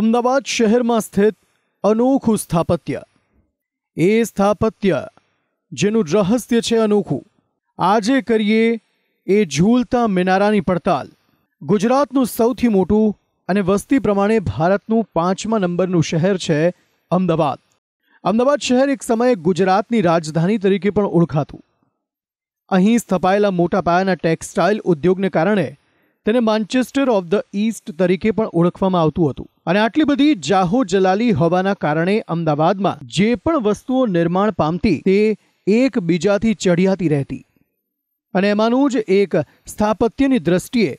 અમદાવાદ શહેરમાં સ્થિત અનોખું સ્થાપત્ય એ સ્થાપત્ય જેનું રહસ્ય છે અનોખું આજે કરીએ એ ઝૂલતા મિનારાની પડતાલ ગુજરાતનું સૌથી મોટું અને વસ્તી પ્રમાણે ભારતનું પાંચમા નંબરનું શહેર છે અમદાવાદ અમદાવાદ શહેર એક સમયે ગુજરાતની રાજધાની તરીકે પણ ઓળખાતું અહીં સ્થપાયેલા મોટા પાયાના ટેક્સટાઇલ ઉદ્યોગને કારણે તેને માન્ચેસ્ટર ઓફ ધ ઈસ્ટ તરીકે પણ ઓળખવામાં આવતું હતું અને આટલી બધી જાહો જલાલી હોવાના કારણે અમદાવાદમાં જે પણ વસ્તુઓ નિર્માણ પામતી તે એકબીજાથી ચડિયાતી રહેતી અને એમાંનું જ એક સ્થાપત્યની દ્રષ્ટિએ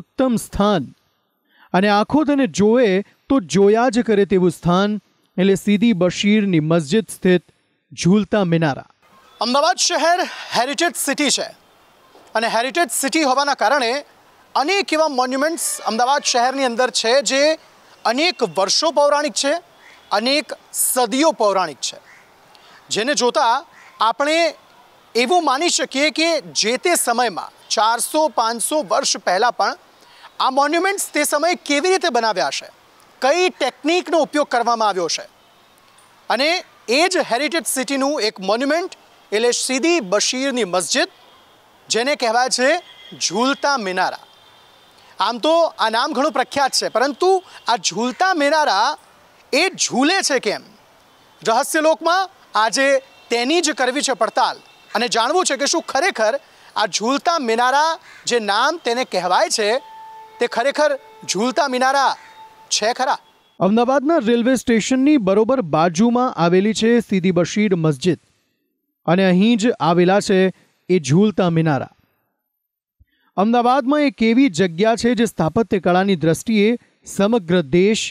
ઉત્તમ સ્થાન અને આંખો તેને જોવે તો જોયા જ કરે તેવું સ્થાન એટલે સીધી બશીરની મસ્જિદ સ્થિત ઝૂલતા મિનારા અમદાવાદ શહેર હેરિટેજ સિટી છે અને હેરિટેજ સિટી હોવાના કારણે અનેક એવા મોન્યુમેન્ટ્સ અમદાવાદ શહેરની અંદર છે જે અનેક વર્ષો પૌરાણિક છે અનેક સદીઓ પૌરાણિક છે જેને જોતાં આપણે એવું માની શકીએ કે જે તે સમયમાં ચારસો પાંચસો વર્ષ પહેલાં પણ આ મોન્યુમેન્ટ્સ તે સમયે કેવી રીતે બનાવ્યા છે કઈ ટેકનિકનો ઉપયોગ કરવામાં આવ્યો છે અને એ જ હેરિટેજ સિટીનું એક મોન્યુમેન્ટ એટલે સીદી બશીરની મસ્જિદ જેને કહેવાય છે ઝૂલતા મિનારા આમ તો આ નામ ઘણું પ્રખ્યાત છે પરંતુ આ ઝૂલતા મેનારા એ ઝૂલે છે કેમ રહસ્યલોકમાં આજે તેની જ કરવી છે પડતાલ અને જાણવું છે કે શું ખરેખર આ ઝૂલતા મિનારા જે નામ તેને કહેવાય છે તે ખરેખર ઝૂલતા મિનારા છે ખરા અમદાવાદના રેલવે સ્ટેશનની બરોબર બાજુમાં આવેલી છે સીધી બશીર મસ્જિદ અને અહીં જ આવેલા છે એ ઝૂલતા મિનારા અમદાવાદમાં એક એવી જગ્યા છે જે સ્થાપત્ય કળાની દ્રષ્ટિએ સમગ્ર દેશ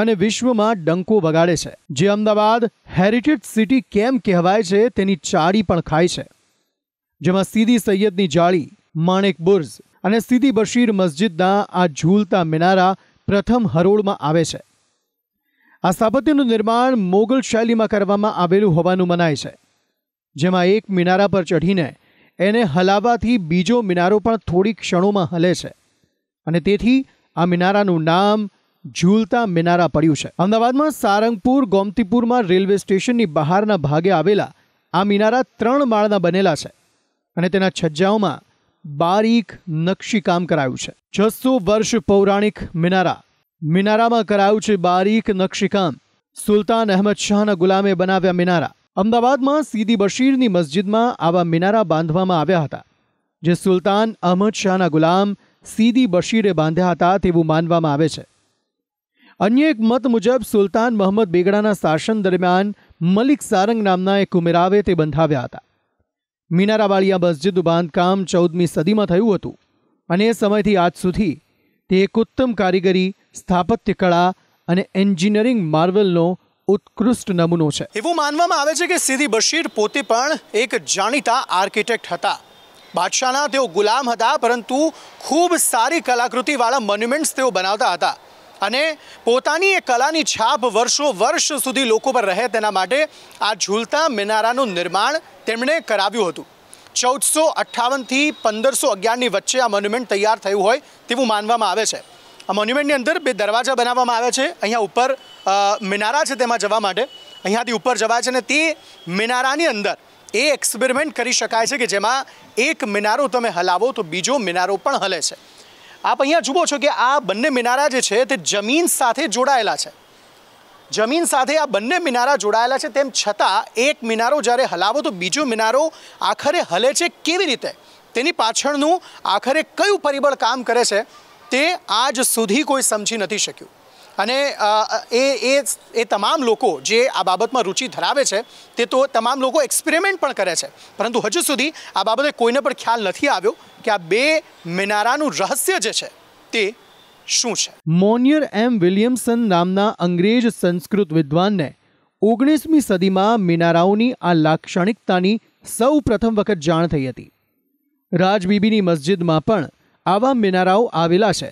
અને વિશ્વમાં ડંકો વગાડે છે જે અમદાવાદ હેરિટેજ સિટી કેમ કહેવાય છે તેની ચાડી પણ ખાય છે જેમાં સીધી સૈયદની જાળી માણેક બુર્જ અને સીધી બશીર મસ્જિદના આ ઝૂલતા મિનારા પ્રથમ હરોળમાં આવે છે આ સ્થાપત્યનું નિર્માણ મોગલ શૈલીમાં કરવામાં આવેલું હોવાનું મનાય છે જેમાં એક મિનારા પર ચઢીને એને હલાવવાથી બીજો મિનારો પણ થોડી ક્ષણોમાં હલે છે અને તેથી આ મિનારાનું નામ ઝૂલતા મિનારા પડ્યું છે અમદાવાદમાં સારંગપુર ગોમતીપુરમાં રેલવે સ્ટેશનની બહારના ભાગે આવેલા આ મિનારા ત્રણ માળના બનેલા છે અને તેના છજ્જાઓમાં બારીક નકશીકામ કરાયું છે છસો વર્ષ પૌરાણિક મિનારા મિનારામાં કરાયું છે બારીક નકશીકામ સુલતાન અહેમદ શાહના ગુલામે બનાવ્યા મિનારા અમદાવાદમાં સીદી બશીરની મસ્જિદમાં આવા મિનારા બાંધવામાં આવ્યા હતા જે સુલતાન અહમદ શાહના ગુલામ સીદી બશીરે બાંધ્યા હતા તેવું માનવામાં આવે છે અન્ય એક મત મુજબ સુલતાન મોહમ્મદ બેગડાના શાસન દરમિયાન મલિક સારંગ નામના એક ઉમેરાવે તે બંધાવ્યા હતા મિનારાવાળી આ મસ્જિદનું બાંધકામ ચૌદમી સદીમાં થયું હતું અને એ સમયથી આજ સુધી તે એક ઉત્તમ કારીગરી સ્થાપત્ય કળા અને એન્જિનિયરિંગ માર્વેલનો ઉત્કૃષ્ટ નમૂનો છે એવું માનવામાં આવે છે કે સિદ્ધિ બશીર પોતે પણ એક જાણીતા આર્કિટેક્ટ હતા બાદશાહના તેઓ ગુલામ હતા પરંતુ ખૂબ સારી કલાકૃતિવાળા મોન્યુમેન્ટ્સ તેઓ બનાવતા હતા અને પોતાની એ કલાની છાપ વર્ષો વર્ષ સુધી લોકો પર રહે તેના માટે આ ઝૂલતા મિનારાનું નિર્માણ તેમણે કરાવ્યું હતું ચૌદસો અઠ્ઠાવનથી પંદરસો અગિયારની વચ્ચે આ મોન્યુમેન્ટ તૈયાર થયું હોય તેવું માનવામાં આવે છે આ મોન્યુમેન્ટની અંદર બે દરવાજા બનાવવામાં આવ્યા છે અહીંયા ઉપર મિનારા છે તેમાં જવા માટે અહીંયાથી ઉપર જવાય છે અને તે મિનારાની અંદર એ એક્સપેરિમેન્ટ કરી શકાય છે કે જેમાં એક મિનારો તમે હલાવો તો બીજો મિનારો પણ હલે છે આપ અહીંયા જુઓ છો કે આ બંને મિનારા જે છે તે જમીન સાથે જોડાયેલા છે જમીન સાથે આ બંને મિનારા જોડાયેલા છે તેમ છતાં એક મિનારો જ્યારે હલાવો તો બીજો મિનારો આખરે હલે છે કેવી રીતે તેની પાછળનું આખરે કયું પરિબળ કામ કરે છે તે આજ સુધી કોઈ સમજી નથી શક્યું અને એ એ એ તમામ લોકો જે આ બાબતમાં રુચિ ધરાવે છે તે તો તમામ લોકો એક્સપેરિમેન્ટ પણ કરે છે પરંતુ હજુ સુધી આ બાબતે કોઈને પણ ખ્યાલ નથી આવ્યો કે આ બે મિનારાનું રહસ્ય જે છે તે શું છે મોનિયર એમ વિલિયમસન નામના અંગ્રેજ સંસ્કૃત વિદ્વાનને ઓગણીસમી સદીમાં મિનારાઓની આ લાક્ષણિકતાની સૌ પ્રથમ વખત જાણ થઈ હતી રાજબીબીની મસ્જિદમાં પણ આવા મિનારાઓ આવેલા છે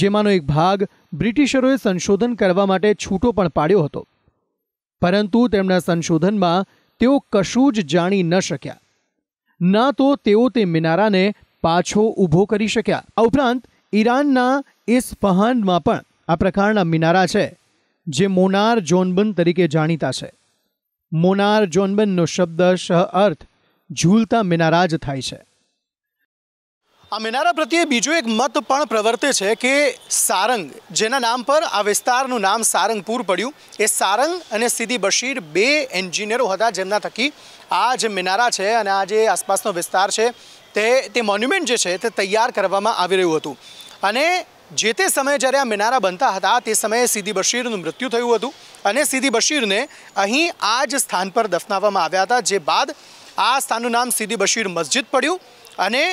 જેમાંનો એક ભાગ બ્રિટિશરોએ સંશોધન કરવા માટે છૂટો પણ પાડ્યો હતો પરંતુ તેમના સંશોધનમાં તેઓ કશું જ જાણી ન શક્યા ના તો તેઓ તે મિનારાને પાછો ઊભો કરી શક્યા આ ઉપરાંત ઈરાનના ઇસ્ફહાનમાં પણ આ પ્રકારના મિનારા છે જે મોનાર જોનબન તરીકે જાણીતા છે મોનાર જોનબનનો શબ્દ સહ અર્થ ઝૂલતા મિનારા જ થાય છે આ મિનારા પ્રત્યે બીજું એક મત પણ પ્રવર્તે છે કે સારંગ જેના નામ પર આ વિસ્તારનું નામ સારંગપુર પડ્યું એ સારંગ અને સીધી બશીર બે એન્જિનિયરો હતા જેમના થકી આ જે મિનારા છે અને આ જે આસપાસનો વિસ્તાર છે તે તે મોન્યુમેન્ટ જે છે તે તૈયાર કરવામાં આવી રહ્યું હતું અને જે તે સમયે જ્યારે આ મિનારા બનતા હતા તે સમયે સીધી બશીરનું મૃત્યુ થયું હતું અને સીધી બશીરને અહીં આ જ સ્થાન પર દફનાવવામાં આવ્યા હતા જે બાદ આ સ્થાનનું નામ સીધી બશીર મસ્જિદ પડ્યું અને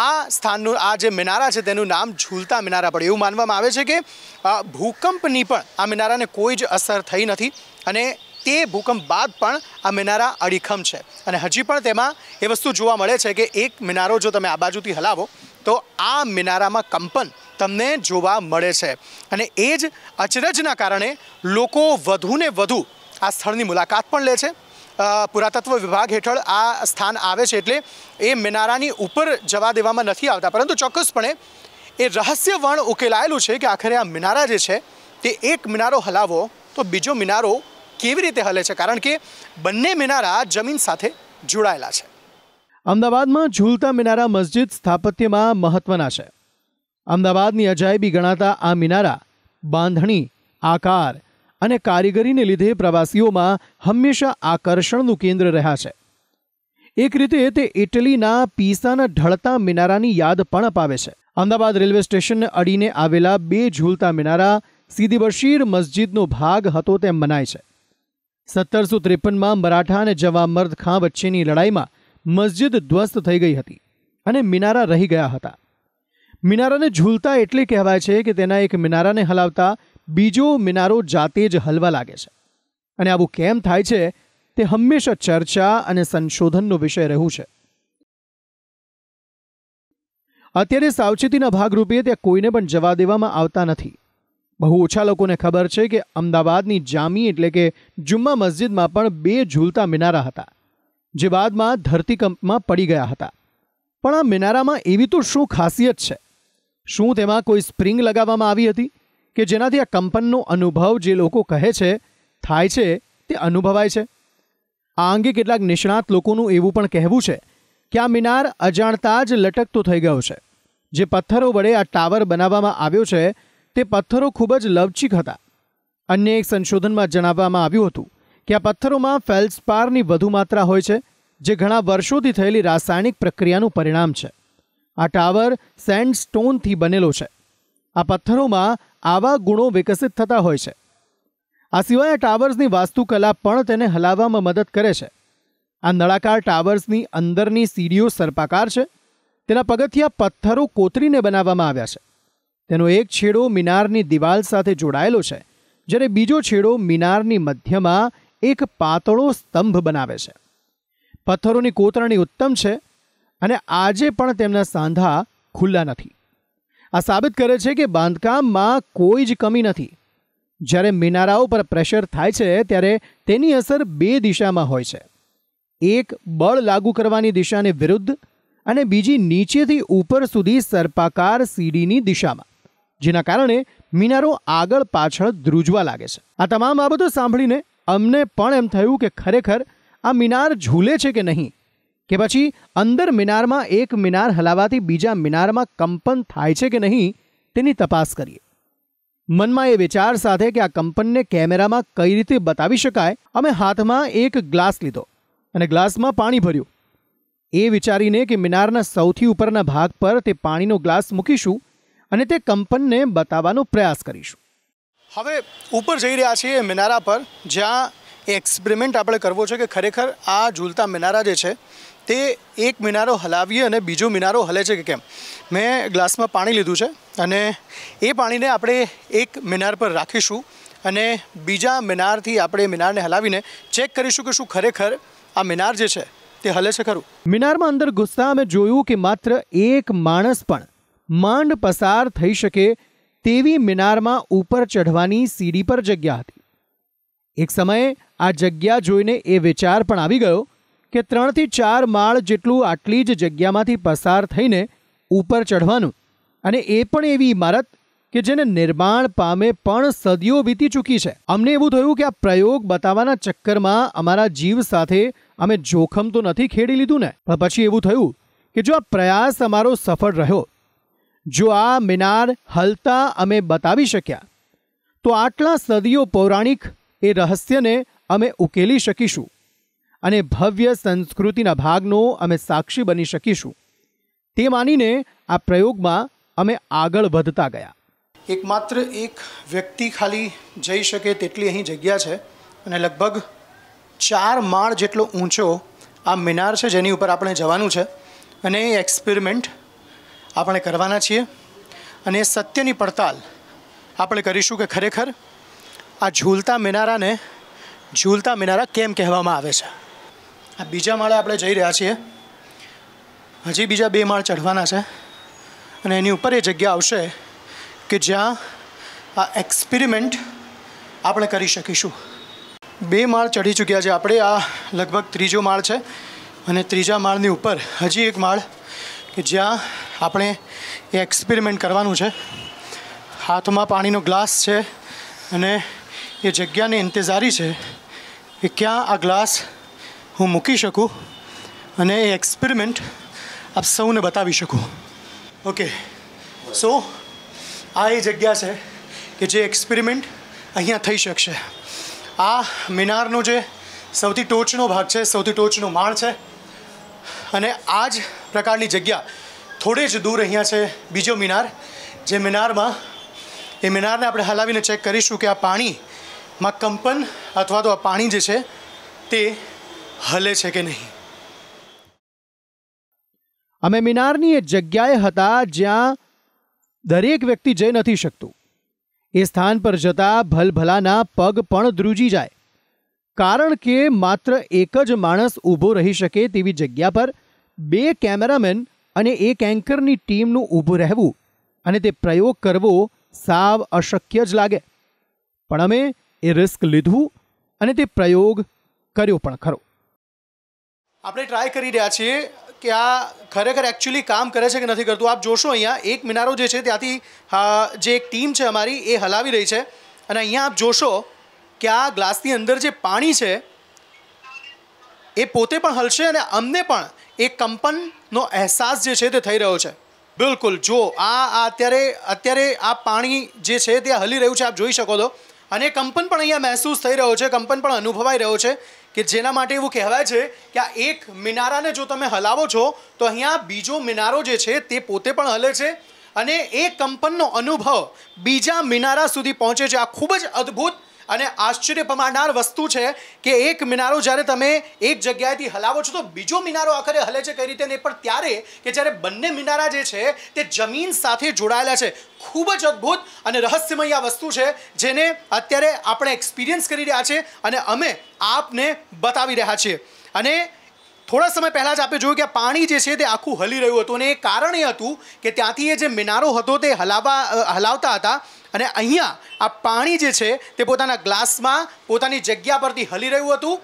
આ સ્થાનનું આ જે મિનારા છે તેનું નામ ઝૂલતા મિનારા પડે એવું માનવામાં આવે છે કે ભૂકંપની પણ આ મિનારાને કોઈ જ અસર થઈ નથી અને તે ભૂકંપ બાદ પણ આ મિનારા અડીખમ છે અને હજી પણ તેમાં એ વસ્તુ જોવા મળે છે કે એક મિનારો જો તમે આ બાજુથી હલાવો તો આ મિનારામાં કંપન તમને જોવા મળે છે અને એ જ અચરજના કારણે લોકો વધુને વધુ આ સ્થળની મુલાકાત પણ લે છે પુરાતત્વ વિભાગ હેઠળ આ સ્થાન આવે છે એટલે એ મિનારાની ઉપર જવા દેવામાં નથી આવતા પરંતુ ચોક્કસપણે એ રહસ્ય વણ ઉકેલાયેલું છે કે આખરે આ મિનારા જે છે તે એક મિનારો હલાવો તો બીજો મિનારો કેવી રીતે હલે છે કારણ કે બંને મિનારા જમીન સાથે જોડાયેલા છે અમદાવાદમાં ઝૂલતા મિનારા મસ્જિદ સ્થાપત્યમાં મહત્વના છે અમદાવાદની અજાયબી ગણાતા આ મિનારા બાંધણી આકાર અને કારીગરીને લીધે પ્રવાસીઓમાં હંમેશા આકર્ષણનું કેન્દ્ર રહ્યા છે એક રીતે તે ઇટલીના પીસાના ઢળતા મિનારાની યાદ પણ અપાવે છે અમદાવાદ રેલવે સ્ટેશનને અડીને આવેલા બે ઝૂલતા મિનારા સીધી બશીર મસ્જિદનો ભાગ હતો તેમ મનાય છે સત્તરસો ત્રેપનમાં મરાઠા અને જવામર્દ ખાં વચ્ચેની લડાઈમાં મસ્જિદ ધ્વસ્ત થઈ ગઈ હતી અને મિનારા રહી ગયા હતા મિનારાને ઝૂલતા એટલે કહેવાય છે કે તેના એક મિનારાને હલાવતા બીજો મિનારો જાતે જ હલવા લાગે છે અને આવું કેમ થાય છે તે હંમેશા ચર્ચા અને સંશોધનનો વિષય રહ્યું છે અત્યારે સાવચેતીના ભાગરૂપે ત્યાં કોઈને પણ જવા દેવામાં આવતા નથી બહુ ઓછા લોકોને ખબર છે કે અમદાવાદની જામી એટલે કે જુમ્મા મસ્જિદમાં પણ બે ઝૂલતા મિનારા હતા જે બાદમાં ધરતીકંપમાં પડી ગયા હતા પણ આ મિનારામાં એવી તો શું ખાસિયત છે શું તેમાં કોઈ સ્પ્રિંગ લગાવવામાં આવી હતી કે જેનાથી આ કંપનનો અનુભવ જે લોકો કહે છે થાય છે તે અનુભવાય છે આ અંગે કેટલાક નિષ્ણાત લોકોનું એવું પણ કહેવું છે કે આ મિનાર અજાણતા જ લટકતો થઈ ગયો છે જે પથ્થરો વડે આ ટાવર બનાવવામાં આવ્યો છે તે પથ્થરો ખૂબ જ લવચીક હતા અન્ય એક સંશોધનમાં જણાવવામાં આવ્યું હતું કે આ પથ્થરોમાં ફેલ્સપારની વધુ માત્રા હોય છે જે ઘણા વર્ષોથી થયેલી રાસાયણિક પ્રક્રિયાનું પરિણામ છે આ ટાવર સ્ટોનથી બનેલો છે આ પથ્થરોમાં આવા ગુણો વિકસિત થતા હોય છે આ સિવાય ટાવર્સની વાસ્તુકલા પણ તેને હલાવવામાં મદદ કરે છે આ નળાકાર ટાવર્સની અંદરની સીડીઓ સર્પાકાર છે તેના પગથિયા પથ્થરો કોતરીને બનાવવામાં આવ્યા છે તેનો એક છેડો મિનારની દિવાલ સાથે જોડાયેલો છે જ્યારે બીજો છેડો મિનારની મધ્યમાં એક પાતળો સ્તંભ બનાવે છે પથ્થરોની કોતરણી ઉત્તમ છે અને આજે પણ તેમના સાંધા ખુલ્લા નથી આ સાબિત કરે છે કે બાંધકામમાં કોઈ જ કમી નથી જ્યારે મિનારાઓ પર પ્રેશર થાય છે ત્યારે તેની અસર બે દિશામાં હોય છે એક બળ લાગુ કરવાની દિશાની વિરુદ્ધ અને બીજી નીચેથી ઉપર સુધી સર્પાકાર સીડીની દિશામાં જેના કારણે મિનારો આગળ પાછળ ધ્રુજવા લાગે છે આ તમામ બાબતો સાંભળીને અમને પણ એમ થયું કે ખરેખર આ મિનાર ઝૂલે છે કે નહીં કે પછી અંદર મિનારમાં એક મિનાર હલાવાથી બીજા મિનારમાં કંપન થાય છે કે નહીં તેની તપાસ કરીએ મનમાં એ વિચાર સાથે કે આ કંપનને કેમેરામાં કઈ રીતે બતાવી શકાય અમે હાથમાં એક ગ્લાસ લીધો અને ગ્લાસમાં પાણી ભર્યું એ વિચારીને કે મિનારના સૌથી ઉપરના ભાગ પર તે પાણીનો ગ્લાસ મૂકીશું અને તે કંપનને બતાવવાનો પ્રયાસ કરીશું હવે ઉપર જઈ રહ્યા છીએ મિનારા પર જ્યાં એક્સપેરિમેન્ટ આપણે કરવો છે કે ખરેખર આ ઝૂલતા મિનારા જે છે તે એક મિનારો હલાવીએ અને બીજો મિનારો હલે છે કે કેમ મેં ગ્લાસમાં પાણી લીધું છે અને એ પાણીને આપણે એક મિનાર પર રાખીશું અને બીજા મિનારથી આપણે મિનારને હલાવીને ચેક કરીશું કે શું ખરેખર આ મિનાર જે છે તે હલે છે ખરું મિનારમાં અંદર ઘૂસતા અમે જોયું કે માત્ર એક માણસ પણ માંડ પસાર થઈ શકે તેવી મિનારમાં ઉપર ચઢવાની સીડી પર જગ્યા હતી એક સમયે આ જગ્યા જોઈને એ વિચાર પણ આવી ગયો કે ત્રણથી ચાર માળ જેટલું આટલી જ જગ્યામાંથી પસાર થઈને ઉપર ચઢવાનું અને એ પણ એવી ઇમારત કે જેને નિર્માણ પામે પણ સદીઓ વીતી ચૂકી છે અમને એવું થયું કે આ પ્રયોગ બતાવવાના ચક્કરમાં અમારા જીવ સાથે અમે જોખમ તો નથી ખેડી લીધું ને પણ પછી એવું થયું કે જો આ પ્રયાસ અમારો સફળ રહ્યો જો આ મિનાર હલતા અમે બતાવી શક્યા તો આટલા સદીઓ પૌરાણિક એ રહસ્યને અમે ઉકેલી શકીશું અને ભવ્ય સંસ્કૃતિના ભાગનો અમે સાક્ષી બની શકીશું તે માનીને આ પ્રયોગમાં અમે આગળ વધતા ગયા એકમાત્ર એક વ્યક્તિ ખાલી જઈ શકે તેટલી અહીં જગ્યા છે અને લગભગ ચાર માળ જેટલો ઊંચો આ મિનાર છે જેની ઉપર આપણે જવાનું છે અને એ એક્સપેરિમેન્ટ આપણે કરવાના છીએ અને એ સત્યની પડતાલ આપણે કરીશું કે ખરેખર આ ઝૂલતા મિનારાને ઝૂલતા મિનારા કેમ કહેવામાં આવે છે આ બીજા માળે આપણે જઈ રહ્યા છીએ હજી બીજા બે માળ ચઢવાના છે અને એની ઉપર એ જગ્યા આવશે કે જ્યાં આ એક્સપિરિમેન્ટ આપણે કરી શકીશું બે માળ ચઢી ચૂક્યા છે આપણે આ લગભગ ત્રીજો માળ છે અને ત્રીજા માળની ઉપર હજી એક માળ કે જ્યાં આપણે એ એક્સપિરિમેન્ટ કરવાનું છે હાથમાં પાણીનો ગ્લાસ છે અને એ જગ્યાને ઇંતજારી છે કે ક્યાં આ ગ્લાસ હું મૂકી શકું અને એ એક્સપેરિમેન્ટ આપ સૌને બતાવી શકું ઓકે સો આ એ જગ્યા છે કે જે એક્સપેરિમેન્ટ અહીંયા થઈ શકશે આ મિનારનો જે સૌથી ટોચનો ભાગ છે સૌથી ટોચનો માળ છે અને આ જ પ્રકારની જગ્યા થોડે જ દૂર અહીંયા છે બીજો મિનાર જે મિનારમાં એ મિનારને આપણે હલાવીને ચેક કરીશું કે આ પાણીમાં કંપન અથવા તો આ પાણી જે છે તે હલે છે કે નહીં અમે મિનારની એ જગ્યાએ હતા જ્યાં દરેક વ્યક્તિ જઈ નથી શકતું એ સ્થાન પર જતા ભલભલાના પગ પણ ધ્રુજી જાય કારણ કે માત્ર એક જ માણસ ઊભો રહી શકે તેવી જગ્યા પર બે કેમેરામેન અને એક એન્કરની ટીમનું ઊભું રહેવું અને તે પ્રયોગ કરવો સાવ અશક્ય જ લાગે પણ અમે એ રિસ્ક લીધું અને તે પ્રયોગ કર્યો પણ ખરો આપણે ટ્રાય કરી રહ્યા છીએ કે આ ખરેખર એકચ્યુઅલી કામ કરે છે કે નથી કરતું આપ જોશો અહીંયા એક મિનારો જે છે ત્યાંથી જે એક ટીમ છે અમારી એ હલાવી રહી છે અને અહીંયા આપ જોશો કે આ ગ્લાસની અંદર જે પાણી છે એ પોતે પણ હલશે અને અમને પણ એ કંપનનો અહેસાસ જે છે તે થઈ રહ્યો છે બિલકુલ જો આ આ અત્યારે અત્યારે આ પાણી જે છે તે હલી રહ્યું છે આપ જોઈ શકો તો અને કંપન પણ અહીંયા મહેસૂસ થઈ રહ્યો છે કંપન પણ અનુભવાઈ રહ્યો છે કે જેના માટે એવું કહેવાય છે કે આ એક મિનારાને જો તમે હલાવો છો તો અહીંયા બીજો મિનારો જે છે તે પોતે પણ હલે છે અને એ કંપનનો અનુભવ બીજા મિનારા સુધી પહોંચે છે આ ખૂબ જ અદ્ભુત અને આશ્ચર્ય પમાડનાર વસ્તુ છે કે એક મિનારો જ્યારે તમે એક જગ્યાએથી હલાવો છો તો બીજો મિનારો આખરે હલે છે કઈ રીતે નહીં પણ ત્યારે કે જ્યારે બંને મિનારા જે છે તે જમીન સાથે જોડાયેલા છે ખૂબ જ અદ્ભુત અને રહસ્યમય આ વસ્તુ છે જેને અત્યારે આપણે એક્સપિરિયન્સ કરી રહ્યા છે અને અમે આપને બતાવી રહ્યા છીએ અને થોડા સમય પહેલાં જ આપણે જોયું કે પાણી જે છે તે આખું હલી રહ્યું હતું અને એ કારણ એ હતું કે ત્યાંથી એ જે મિનારો હતો તે હલાવા હલાવતા હતા અને અહીંયા આ પાણી જે છે તે પોતાના ગ્લાસમાં પોતાની જગ્યા પરથી હલી રહ્યું હતું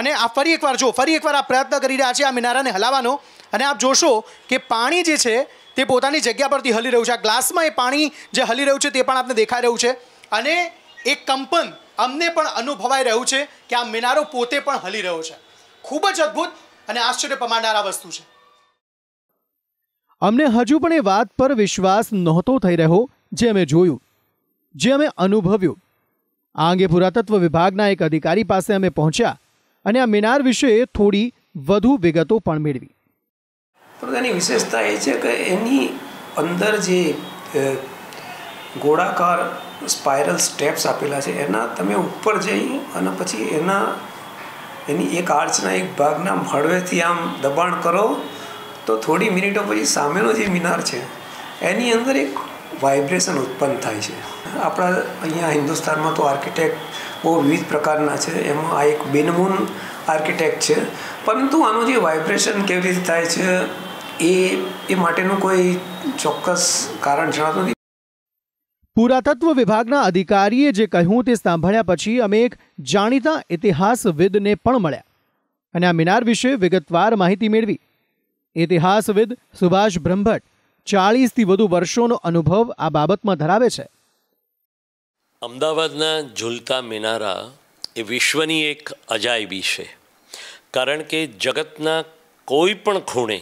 અને આ ફરી એકવાર જો ફરી એકવાર આ પ્રયત્ન કરી રહ્યા છે આ મિનારાને હલાવવાનો અને આપ જોશો કે પાણી જે છે તે પોતાની જગ્યા પરથી હલી રહ્યું છે આ ગ્લાસમાં એ પાણી જે હલી રહ્યું છે તે પણ આપને દેખાઈ રહ્યું છે અને એ કંપન અમને પણ અનુભવાઈ રહ્યું છે કે આ મિનારો પોતે પણ હલી રહ્યો છે ખૂબ જ અદ્ભુત અને આશ્ચર્ય પમાડનાર આ વસ્તુ છે અમને હજુ પણ એ વાત પર વિશ્વાસ નહોતો થઈ રહ્યો જે અમે જોયું જે અમે અનુભવ્યું આ અંગે પુરાતત્વ વિભાગના એક અધિકારી પાસે અમે પહોંચ્યા અને આ મિનાર વિશે થોડી વધુ વિગતો પણ મેળવી તો તેની વિશેષતા એ છે કે એની અંદર જે ગોળાકાર સ્પાયરલ સ્ટેપ્સ આપેલા છે એના તમે ઉપર જઈ અને પછી એના એની એક આર્ચના એક ભાગના હળવેથી આમ દબાણ કરો તો થોડી મિનિટો પછી સામેનો જે મિનાર છે એની અંદર એક વાઇબ્રેશન ઉત્પન્ન થાય છે આપણા અહીંયા હિન્દુસ્તાનમાં તો આર્કિટેક્ટ બહુ વિવિધ પ્રકારના છે એમાં આ એક બેનમૂન આર્કિટેક્ટ છે પરંતુ આનું જે વાઇબ્રેશન કેવી રીતે થાય છે એ એ માટેનું કોઈ ચોક્કસ કારણ જણાતું નથી પુરાતત્વ વિભાગના અધિકારીએ જે કહ્યું તે સાંભળ્યા પછી અમે એક જાણીતા ઇતિહાસવિદને પણ મળ્યા અને આ મિનાર વિશે વિગતવાર માહિતી મેળવી ઇતિહાસવિદ સુભાષ બ્રહ્મભટ્ટ ચાળીસથી વધુ વર્ષોનો અનુભવ આ બાબતમાં ધરાવે છે અમદાવાદના ઝૂલતા મિનારા એ વિશ્વની એક અજાયબી છે કારણ કે જગતના કોઈ પણ ખૂણે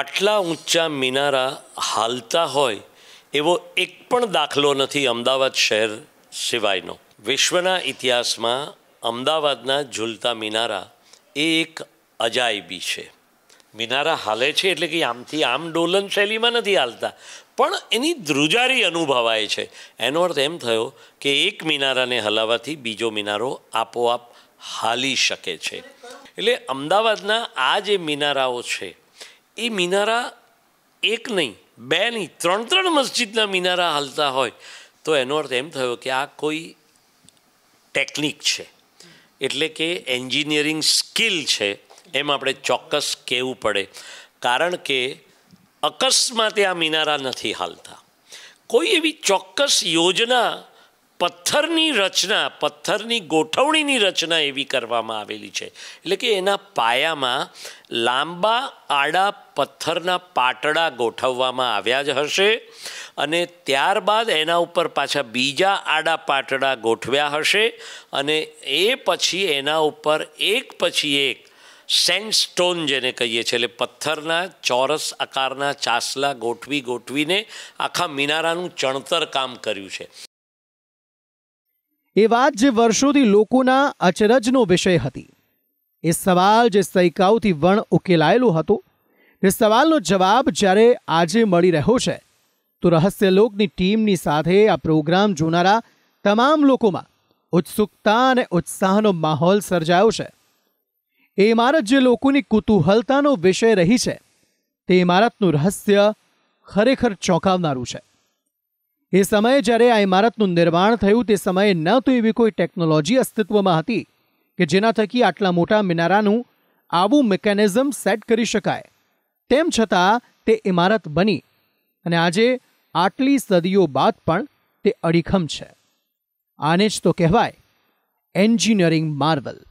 આટલા ઊંચા મિનારા હાલતા હોય એવો એક પણ દાખલો નથી અમદાવાદ શહેર સિવાયનો વિશ્વના ઇતિહાસમાં અમદાવાદના ઝૂલતા મિનારા એ એક અજાયબી છે મિનારા હાલે છે એટલે કે આમથી આમ ડોલન શૈલીમાં નથી હાલતા પણ એની ધ્રુજારી અનુભવાય છે એનો અર્થ એમ થયો કે એક મિનારાને હલાવવાથી બીજો મિનારો આપોઆપ હાલી શકે છે એટલે અમદાવાદના આ જે મિનારાઓ છે એ મિનારા એક નહીં બે નહીં ત્રણ ત્રણ મસ્જિદના મિનારા હાલતા હોય તો એનો અર્થ એમ થયો કે આ કોઈ ટેકનિક છે એટલે કે એન્જિનિયરિંગ સ્કિલ છે એમ આપણે ચોક્કસ કહેવું પડે કારણ કે અકસ્માતે આ મિનારા નથી હાલતા કોઈ એવી ચોક્કસ યોજના પથ્થરની રચના પથ્થરની ગોઠવણીની રચના એવી કરવામાં આવેલી છે એટલે કે એના પાયામાં લાંબા આડા પથ્થરના પાટડા ગોઠવવામાં આવ્યા જ હશે અને ત્યારબાદ એના ઉપર પાછા બીજા આડા પાટડા ગોઠવ્યા હશે અને એ પછી એના ઉપર એક પછી એક સેન્ડસ્ટોન જેને કહીએ છીએ એટલે પથ્થરના ચોરસ આકારના ચાસલા ગોઠવી ગોઠવીને આખા મિનારાનું ચણતર કામ કર્યું છે એ વાત જે વર્ષોથી લોકોના અચરજનો વિષય હતી એ સવાલ જે સૈકાઓથી વણ ઉકેલાયેલો હતો એ સવાલનો જવાબ જ્યારે આજે મળી રહ્યો છે તો રહસ્યલોકની ટીમની સાથે આ પ્રોગ્રામ જોનારા તમામ લોકોમાં ઉત્સુકતા અને ઉત્સાહનો માહોલ સર્જાયો છે એ ઇમારત જે લોકોની કુતૂહલતાનો વિષય રહી છે તે ઇમારતનું રહસ્ય ખરેખર ચોંકાવનારું છે એ સમયે જ્યારે આ ઇમારતનું નિર્માણ થયું તે સમયે ન તો એવી કોઈ ટેકનોલોજી અસ્તિત્વમાં હતી કે જેના થકી આટલા મોટા મિનારાનું આવું મિકેનિઝમ સેટ કરી શકાય તેમ છતાં તે ઇમારત બની અને આજે આટલી સદીઓ બાદ પણ તે અડીખમ છે આને જ તો કહેવાય એન્જિનિયરિંગ માર્વલ